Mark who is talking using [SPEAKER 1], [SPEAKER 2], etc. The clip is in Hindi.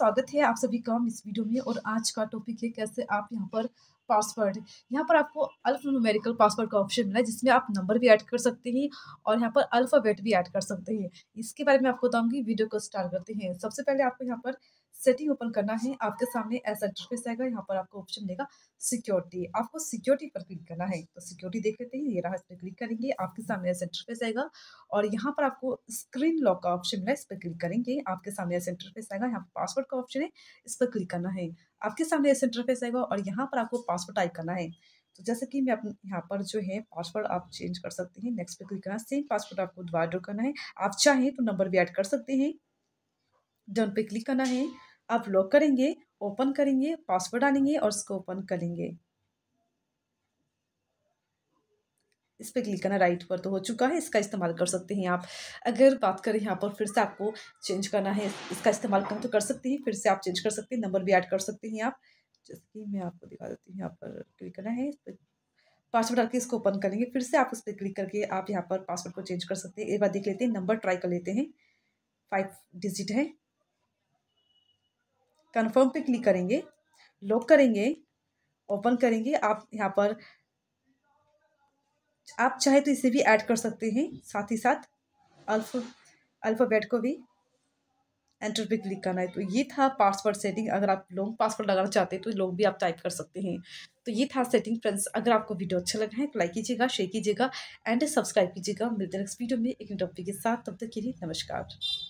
[SPEAKER 1] स्वागत है आप सभी का इस वीडियो में और आज का टॉपिक है कैसे आप यहाँ पर पासवर्ड यहाँ पर आपको अल्फान्यूमेरिकल पासवर्ड का ऑप्शन मिला है जिसमें आप नंबर भी ऐड कर सकते हैं और यहाँ पर अल्फ़ाबेट भी ऐड कर सकते हैं इसके बारे में आपको बताऊँगी वीडियो को स्टार्ट करते हैं सबसे पहले आपको यहाँ पर सेटिंग ओपन करना है आपके सामने ऐसा इंटरफेस आएगा यहाँ पर आपको ऑप्शन देगा सिक्योरिटी आपको सिक्योरिटी पर क्लिक करना है तो सिक्योरिटी देख लेते हैं ये रहा इस पर क्लिक करेंगे आपके सामने ऐसा इंटरफेस आएगा और यहाँ पर आपको स्क्रीन लॉक का ऑप्शन मिला इस पर क्लिक करेंगे आपके सामने ऐसा इंटरफेस आएगा यहाँ पर पासवर्ड का ऑप्शन है इस पर क्लिक करना है आपके सामने ऐसा इंटरफेस आएगा और यहाँ पर आपको पासवर्ड टाइप करना है तो जैसे कि मैं अपने यहाँ पर जो है पासवर्ड आप चेंज कर सकते हैं नेक्स्ट पे क्लिक करना सेम पासवर्ड आपको दोबारा करना है आप चाहें तो नंबर भी ऐड कर सकते हैं डन पे क्लिक करना है आप लॉक करेंगे ओपन करेंगे पासवर्ड डालेंगे और इसको ओपन करेंगे इस पर क्लिक करना राइट पर तो हो चुका है इसका इस्तेमाल कर सकते हैं आप अगर बात करें यहाँ पर फिर से आपको चेंज करना है इसका इस्तेमाल कहाँ तो कर सकते हैं फिर से आप चेंज कर सकते हैं नंबर भी ऐड कर सकते हैं आप जैसे कि मैं आपको दिखा देती हूँ यहाँ पर क्लिक करना है इस पर पासवर्ड डाल के इसको ओपन करेंगे फिर से आप उस पर क्लिक करके आप यहाँ पर पासवर्ड को चेंज कर सकते हैं एक बार देख लेते हैं नंबर ट्राई कर लेते हैं फाइव डिजिट है कन्फर्म पे क्लिक करेंगे लॉक करेंगे ओपन करेंगे आप यहाँ पर आप चाहे तो इसे भी ऐड कर सकते हैं साथ ही साथ अल्फ अल्फ़ाबेट को भी एंटर पे क्लिक करना है तो ये था पासवर्ड सेटिंग अगर आप लॉन्ग पासवर्ड लगाना चाहते हैं तो लॉन्ग भी आप टाइप कर सकते हैं तो ये था सेटिंग फ्रेंड्स अगर आपको वीडियो अच्छा लगा है तो लाइक कीजिएगा शेयर कीजिएगा एंड सब्सक्राइब कीजिएगा मिलते हैं नेक्स्ट वीडियो में एक टॉपिक के साथ तब तक के लिए नमस्कार